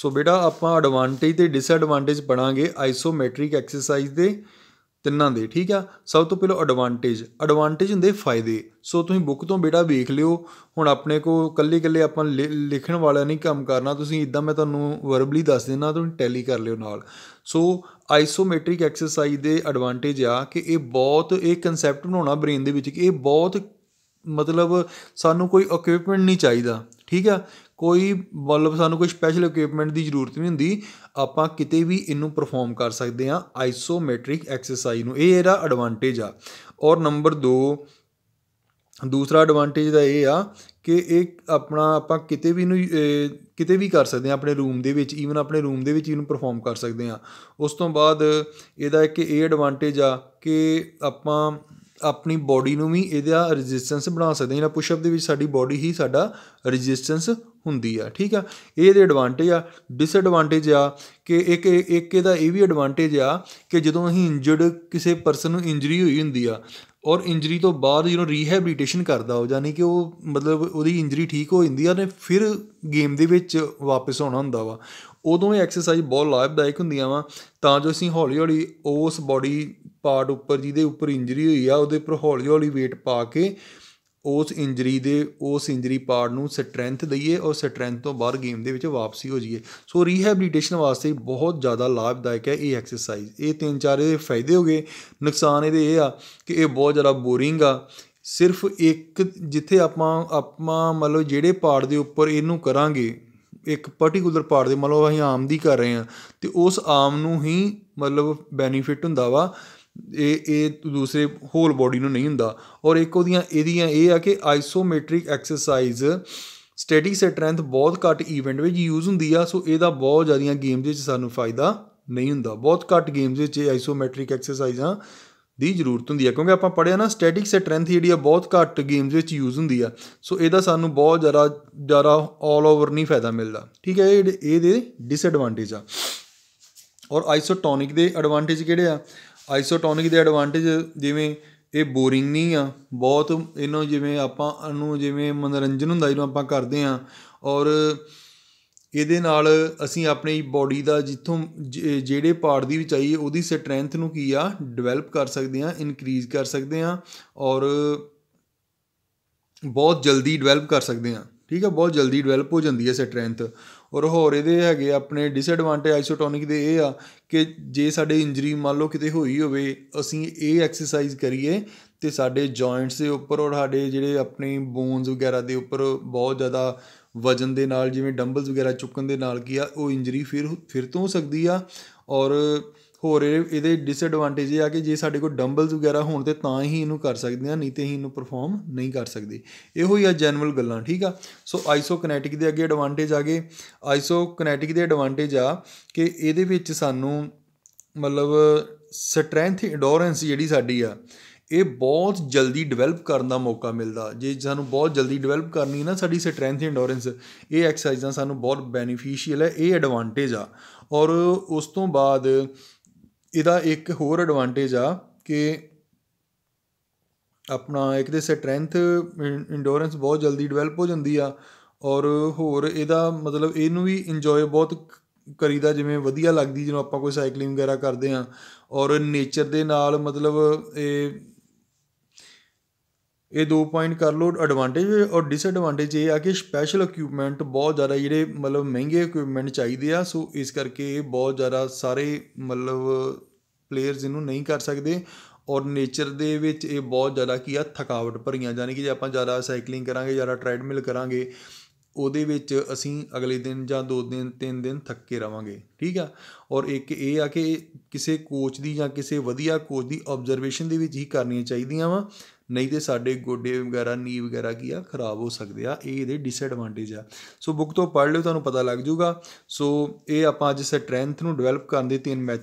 ਸੋ ਬੇਟਾ ਆਪਾਂ ਐਡਵਾਂਟੇਜ ਤੇ ਡਿਸਐਡਵਾਂਟੇਜ ਪੜਾਂਗੇ ਆਈਸੋਮੈਟ੍ਰਿਕ ਐਕਸਰਸਾਈਜ਼ ਦੇ ਤਿੰਨਾਂ ਦੇ ਠੀਕ ਆ ਸਭ ਤੋਂ ਪਹਿਲਾਂ ਐਡਵਾਂਟੇਜ ਐਡਵਾਂਟੇਜ ਹੁੰਦੇ ਫਾਇਦੇ ਸੋ ਤੁਸੀਂ ਬੁੱਕ ਤੋਂ ਬੇਟਾ ਵੇਖ ਲਿਓ ਹੁਣ ਆਪਣੇ ਕੋ ਕੱਲੇ ਕੱਲੇ ਆਪਾਂ ਲਿਖਣ ਵਾਲਾ ਨਹੀਂ ਕੰਮ ਕਰਨਾ ਤੁਸੀਂ ਇਦਾਂ ਮੈਂ ਤੁਹਾਨੂੰ ਵਰਬਲੀ ਦੱਸ ਦਿੰਦਾ ਤੁਸੀਂ ਟੈਲੀ ਕਰ ਲਿਓ ਨਾਲ ਸੋ ਆਈਸੋਮੈਟ੍ਰਿਕ ਐਕਸਰਸਾਈਜ਼ ਦੇ ਐਡਵਾਂਟੇਜ ਆ ਕਿ ਇਹ ਬਹੁਤ ਇਹ ਕਨਸੈਪਟ ਬਣਾਉਣਾ ਬ੍ਰੇਨ ਦੇ ਵਿੱਚ ਕਿ ਇਹ ਬਹੁਤ ਮਤਲਬ ਸਾਨੂੰ ਕੋਈ ਇਕਵਿਪਮੈਂਟ ਨਹੀਂ ਚਾਹੀਦਾ ਠੀਕ ਆ ਕੋਈ ਮਤਲਬ ਸਾਨੂੰ ਕੋਈ ਸਪੈਸ਼ਲ ਇਕਵਿਪਮੈਂਟ ਦੀ ਜ਼ਰੂਰਤ ਨਹੀਂ ਹੁੰਦੀ ਆਪਾਂ ਕਿਤੇ ਵੀ ਇਹਨੂੰ ਪਰਫਾਰਮ ਕਰ ਸਕਦੇ ਆ ਆਈਸੋਮੈਟ੍ਰਿਕ ਐਕਸਰਸਾਈਜ਼ ਨੂੰ ਇਹ ਇਹਦਾ ਐਡਵਾਂਟੇਜ ਆ ਔਰ ਨੰਬਰ 2 ਦੂਸਰਾ ਐਡਵਾਂਟੇਜ ਦਾ ਇਹ ਆ ਕਿ ਇਹ ਆਪਣਾ ਆਪਾਂ ਕਿਤੇ ਵੀ ਨੂੰ ਕਿਤੇ ਵੀ ਕਰ ਸਕਦੇ ਆ ਆਪਣੇ ਰੂਮ ਦੇ ਵਿੱਚ ਈਵਨ ਆਪਣੇ ਰੂਮ ਦੇ ਵਿੱਚ ਇਹਨੂੰ ਪਰਫਾਰਮ ਕਰ ਸਕਦੇ ਆ ਉਸ ਤੋਂ ਬਾਅਦ ਇਹਦਾ ਇੱਕ ਇਹ ਐਡਵਾਂਟੇਜ ਆ ਕਿ ਆਪਾਂ ਆਪਣੀ ਬਾਡੀ ਨੂੰ ਵੀ ਇਹਦਾ ਰੈਜ਼ਿਸਟੈਂਸ ਬਣਾ ਸਕਦੇ ਜਿਹੜਾ ਪੁਸ਼ਅਪ ਦੇ ਵਿੱਚ ਸਾਡੀ ਬਾਡੀ ਹੀ ਸਾਡਾ ਰੈਜ਼ਿਸਟੈਂਸ ਹੁੰਦੀ ਆ ਠੀਕ ਆ ਇਹਦੇ ਐਡਵਾਂਟੇਜ ਆ ਡਿਸਐਡਵਾਂਟੇਜ ਆ ਕਿ ਇੱਕ ਇੱਕ ਇਹਦਾ ਇਹ ਵੀ ਐਡਵਾਂਟੇਜ ਆ ਕਿ ਜਦੋਂ ਅਸੀਂ ਇੰਜਰਡ ਕਿਸੇ ਪਰਸਨ ਨੂੰ ਇੰਜਰੀ ਹੋਈ ਹੁੰਦੀ ਆ ਔਰ ਇੰਜਰੀ ਤੋਂ ਬਾਅਦ ਯੂ نو ਰੀਹੈਬਿਲਿਟੇਸ਼ਨ ਕਰਦਾ ਹੋ ਜਾਨੀ ਕਿ ਉਹ ਮਤਲਬ ਉਹਦੀ ਇੰਜਰੀ ਠੀਕ ਹੋ ਜਾਂਦੀ ਆ ਨੇ ਫਿਰ ਗੇਮ ਦੇ ਵਿੱਚ ਵਾਪਸ ਆਉਣਾ ਹੁੰਦਾ ਵਾ ਉਦੋਂ ਇਹ ਐਕਸਰਸਾਈਜ਼ ਬਹੁਤ ਲਾਭਦਾਇਕ ਹੁੰਦੀਆਂ ਵਾ ਤਾਂ ਜੋ ਅਸੀਂ ਹੌਲੀ ਹੌਲੀ ਉਸ ਬਾਡੀ ਪਾਰਟ ਉੱਪਰ ਜਿਹਦੇ ਉੱਪਰ ਇੰਜਰੀ ਹੋਈ ਆ ਉਹਦੇ ਉੱਪਰ ਹੌਲੀ ਹੌਲੀ weight ਪਾ ਕੇ ਉਸ ਇੰਜਰੀ ਦੇ ਉਸ ਇੰਜਰੀ ਪਾਰਟ ਨੂੰ ਸਟਰੈਂਥ ਦਈਏ ਔਰ ਸਟਰੈਂਥ ਤੋਂ ਬਾਹਰ ਗੇਮ ਦੇ ਵਿੱਚ ਵਾਪਸੀ ਹੋ ਜਾਈਏ ਸੋ ਰੀਹੈਬਿਲਿਟੇਸ਼ਨ ਵਾਸਤੇ ਬਹੁਤ ਜ਼ਿਆਦਾ ਲਾਭਦਾਇਕ ਹੈ ਇਹ ਐਕਸਰਸਾਈਜ਼ ਇਹ ਤਿੰਨ ਚਾਰ ਇਹਦੇ ਫਾਇਦੇ ਹੋਗੇ ਨੁਕਸਾਨ ਇਹਦੇ ਇਹ ਆ ਕਿ ਇਹ ਬਹੁਤ ਜ਼ਿਆਦਾ ਬੋਰਿੰਗ ਆ ਸਿਰਫ ਇੱਕ ਜਿੱਥੇ ਆਪਾਂ ਆਪਾਂ ਮਤਲਬ ਜਿਹੜੇ ਪਾਰਟ ਦੇ ਉੱਪਰ ਇਹਨੂੰ ਕਰਾਂਗੇ ਇੱਕ ਪਾਰਟਿਕੂਲਰ ਪਾਰਟ ਦੇ ਮਤਲਬ ਅਸੀਂ ਆਮ ਦੀ ਕਰ ਰਹੇ ਹਾਂ ਤੇ ਉਸ ਆਮ ਨੂੰ ਹੀ ਮਤਲਬ ਬੈਨੀਫਿਟ ਹੁੰਦਾ ਵਾ ਇਹ ਇਹ ਦੂਸਰੇ ਹੋਲ ਬੋਡੀ ਨੂੰ ਨਹੀਂ ਹੁੰਦਾ ਔਰ ਇੱਕ ਉਹਦੀਆਂ ਇਹਦੀਆਂ ਇਹ ਆ ਕਿ ਆਈਸੋਮੈਟ੍ਰਿਕ ਐਕਸਰਸਾਈਜ਼ ਸਟੈਟਿਕ ਸਟਰੈਂਥ ਬਹੁਤ ਘੱਟ ਇਵੈਂਟ ਵਿੱਚ ਯੂਜ਼ ਹੁੰਦੀ ਆ ਸੋ ਇਹਦਾ ਬਹੁਤ ਜ਼ਿਆਦੀਆਂ ਗੇਮਸ ਵਿੱਚ ਸਾਨੂੰ ਫਾਇਦਾ ਨਹੀਂ ਹੁੰਦਾ ਬਹੁਤ ਘੱਟ ਗੇਮਸ ਵਿੱਚ ਇਹ ਆਈਸੋਮੈਟ੍ਰਿਕ ਐਕਸਰਸਾਈਜ਼ਾਂ ਦੀ ਜ਼ਰੂਰਤ ਹੁੰਦੀ ਹੈ ਕਿਉਂਕਿ ਆਪਾਂ ਪੜਿਆ ਨਾ ਸਟੈਟਿਕ ਸਟਰੈਂਥ ਜਿਹੜੀ ਆ ਬਹੁਤ ਘੱਟ ਗੇਮਸ ਵਿੱਚ ਯੂਜ਼ ਹੁੰਦੀ ਆ ਸੋ ਇਹਦਾ ਸਾਨੂੰ ਬਹੁਤ ਜ਼ਿਆਦਾ ਜ਼ਿਆਦਾ ਆਲ ਓਵਰ ਨਹੀਂ ਫਾਇਦਾ ਮਿਲਦਾ ਠੀਕ ਹੈ ਇਹ ਇਹਦੇ ਡਿਸਐਡਵਾਂਟੇਜ ਆ ਔਰ ਆਈਸੋਟੋਨਿਕ ਦੇ ਐਡਵਾਂਟੇਜ ਕਿਹੜੇ ਆ ਆਈਸੋਟੋਨਿਕ ਦੇ ਐਡਵਾਂਟੇਜ ਜਿਵੇਂ ਇਹ ਬੋਰਿੰਗ ਨਹੀਂ ਆ ਬਹੁਤ ਇਹਨੂੰ ਜਿਵੇਂ ਆਪਾਂ ਨੂੰ ਜਿਵੇਂ ਮਨੋਰੰਜਨ ਹੁੰਦਾ ਇਹਨੂੰ ਆਪਾਂ ਕਰਦੇ ਆ ਔਰ ਇਹਦੇ ਨਾਲ ਅਸੀਂ ਆਪਣੀ ਬਾਡੀ ਦਾ ਜਿੱਥੋਂ ਜਿਹੜੇ ਪਾਰਟ ਦੀ ਵਿਚਾਈ ਉਹਦੀ ਸਟਰੈਂਥ ਨੂੰ ਕੀ ਆ ਡਿਵੈਲਪ ਕਰ ਸਕਦੇ ਆ ਇਨਕਰੀਜ਼ ਕਰ ਸਕਦੇ ਆ ਔਰ ਬਹੁਤ ਜਲਦੀ ਡਿਵੈਲਪ ਕਰ ਸਕਦੇ ਆ ਠੀਕ ਹੈ ਬਹੁਤ ਜਲਦੀ ਡਿਵੈਲਪ ਹੋ ਜਾਂਦੀ ਹੈ ਸਟਰੈਂਥ ਔਰ ਹੋਰ ਇਹਦੇ ਹੈਗੇ ਆਪਣੇ ਡਿਸਐਡਵਾਂਟੇਜ ਆਈਸੋਟੋਨਿਕ ਦੇ ਇਹ ਆ ਕਿ ਜੇ ਸਾਡੇ ਇੰਜਰੀ ਮੰਨ ਲਓ ਕਿਤੇ ਹੋਈ ਹੋਵੇ ਅਸੀਂ ਇਹ ਐਕਸਰਸਾਈਜ਼ ਕਰੀਏ ਤੇ ਸਾਡੇ ਜੁਆਇੰਟਸ ਦੇ ਉੱਪਰ ਔਰ ਸਾਡੇ ਜਿਹੜੇ ਆਪਣੇ ਬੋਨਸ ਵਗੈਰਾ ਦੇ ਉੱਪਰ ਬਹੁਤ ਜ਼ਿਆਦਾ ਵਜਨ ਦੇ ਨਾਲ ਜਿਵੇਂ ਡੰਬਲਸ ਵਗੈਰਾ ਚੁੱਕਣ ਦੇ ਨਾਲ ਕੀ ਆ ਉਹ ਇੰਜਰੀ ਫਿਰ ਫਿਰ ਤੋਂ ਹੋ ਸਕਦੀ ਆ ਔਰ ਹੋਰ ਇਹਦੇ ਡਿਸਐਡਵਾਂਟੇਜ ਇਹ ਆ ਕਿ ਜੇ ਸਾਡੇ ਕੋਲ ਡੰਬਲਸ ਵਗੈਰਾ ਹੋਣ ਤੇ ਤਾਂ ਹੀ ਇਹਨੂੰ ਕਰ ਸਕਦੇ ਆ ਨਹੀਂ ਤੇ ਹੀ ਇਹਨੂੰ ਪਰਫਾਰਮ ਨਹੀਂ ਕਰ ਸਕਦੇ ਇਹੋ ਹੀ ਆ ਜਨਰਲ ਗੱਲਾਂ ਠੀਕ ਆ ਸੋ ਆਈਸੋਕਨੈਟਿਕ ਦੇ ਅੱਗੇ ਐਡਵਾਂਟੇਜ ਆ ਗਏ ਆਈਸੋਕਨੈਟਿਕ ਦੇ ਐਡਵਾਂਟੇਜ ਆ ਕਿ ਇਹਦੇ ਵਿੱਚ ਸਾਨੂੰ ਮਤਲਬ ਸਟਰੈਂਥ ਇੰਡੋਰੈਂਸ ਜਿਹੜੀ ਸਾਡੀ ਆ ਇਹ ਬਹੁਤ ਜਲਦੀ ਡਿਵੈਲਪ ਕਰਨ ਦਾ ਮੌਕਾ ਮਿਲਦਾ ਜੇ ਸਾਨੂੰ ਬਹੁਤ ਜਲਦੀ ਡਿਵੈਲਪ ਕਰਨੀ ਹੈ ਨਾ ਸਾਡੀ ਸਟਰੈਂਥ ਐਂਡੋਰੈਂਸ ਇਹ ਐਕਸਰਸਾਈਜ਼ਾਂ ਸਾਨੂੰ ਬਹੁਤ ਬੈਨੀਫੀਸ਼ੀਅਲ ਹੈ ਇਹ ਐਡਵਾਂਟੇਜ ਆ ਔਰ ਉਸ ਤੋਂ ਬਾਅਦ ਇਹਦਾ ਇੱਕ ਹੋਰ ਐਡਵਾਂਟੇਜ ਆ ਕਿ ਆਪਣਾ ਇੱਕ ਦੇ ਸਟਰੈਂਥ ਐਂਡੋਰੈਂਸ ਬਹੁਤ ਜਲਦੀ ਡਿਵੈਲਪ ਹੋ ਜਾਂਦੀ ਆ ਔਰ ਹੋਰ ਇਹਦਾ ਮਤਲਬ ਇਹਨੂੰ ਵੀ ਇੰਜੋਏ ਬਹੁਤ ਕਰੀਦਾ ਜਿਵੇਂ ਵਧੀਆ ਲੱਗਦੀ ਜਦੋਂ ਆਪਾਂ ਕੋਈ ਸਾਈਕਲਿੰਗ ਵਗੈਰਾ ਕਰਦੇ ਆ ਔਰ ਨੇਚਰ ਦੇ ਨਾਲ ਮਤਲਬ ਇਹ ਇਹ ਦੋ ਪੁਆਇੰਟ ਕਰ ਲੋ ਐਡਵਾਂਟੇਜ ਔਰ ਡਿਸਐਡਵਾਂਟੇਜ ਇਹ ਆ ਕਿ ਸਪੈਸ਼ਲ ਇਕਵਿਪਮੈਂਟ ਬਹੁਤ ਜ਼ਿਆਦਾ ਜਿਹੜੇ ਮਤਲਬ ਮਹਿੰਗੇ ਇਕਵਿਪਮੈਂਟ ਚਾਹੀਦੇ ਆ ਸੋ ਇਸ ਕਰਕੇ ਇਹ ਬਹੁਤ ਜ਼ਿਆਦਾ ਸਾਰੇ ਮਤਲਬ ਪਲੇਅਰਸ ਇਹਨੂੰ ਨਹੀਂ ਕਰ ਸਕਦੇ ਔਰ ਨੇਚਰ ਦੇ ਵਿੱਚ ਇਹ ਬਹੁਤ ਜ਼ਿਆਦਾ ਕੀ ਆ ਥਕਾਵਟ ਭਰੀਆਂ ਯਾਨੀ ਕਿ ਜੇ ਆਪਾਂ ਜ਼ਿਆਦਾ ਸਾਈਕਲਿੰਗ ਕਰਾਂਗੇ ਜ਼ਿਆਦਾ ਟ੍ਰੈਡਮਿਲ ਕਰਾਂਗੇ ਉਹਦੇ ਵਿੱਚ ਅਸੀਂ ਅਗਲੇ ਦਿਨ ਜਾਂ ਦੋ ਦਿਨ ਤਿੰਨ ਦਿਨ ਥੱਕੇ ਰਵਾਂਗੇ ਠੀਕ ਆ ਔਰ ਇੱਕ ਇਹ ਆ ਕਿ ਕਿਸੇ ਕੋਚ ਦੀ ਜਾਂ ਕਿਸੇ ਵਧੀਆ ਕੋਚ ਦੀ ਆਬਜ਼ਰਵੇਸ਼ਨ ਦੇ ਵਿੱਚ ਹੀ ਕਰਨੀਆਂ ਚਾਹੀਦੀਆਂ ਵਾ ਨਹੀਂ ਤੇ ਸਾਡੇ ਗੋਡੇ ਵਗੈਰਾ ਨੀ ਵਗੈਰਾ ਕੀ ਆ ਖਰਾਬ ਹੋ ਸਕਦੇ ਆ ਇਹ ਇਹਦੇ ਡਿਸਐਡਵਾਂਟੇਜ ਆ ਸੋ ਬੁੱਕ ਤੋਂ ਪੜ੍ਹ ਲਿਓ ਤੁਹਾਨੂੰ ਪਤਾ ਲੱਗ ਜਾਊਗਾ ਸੋ ਇਹ ਆਪਾਂ ਅੱਜ ਸਟਰੈਂਥ ਨੂੰ ਡਿਵੈਲਪ ਕਰਨ ਦੇ ਤਿੰਨ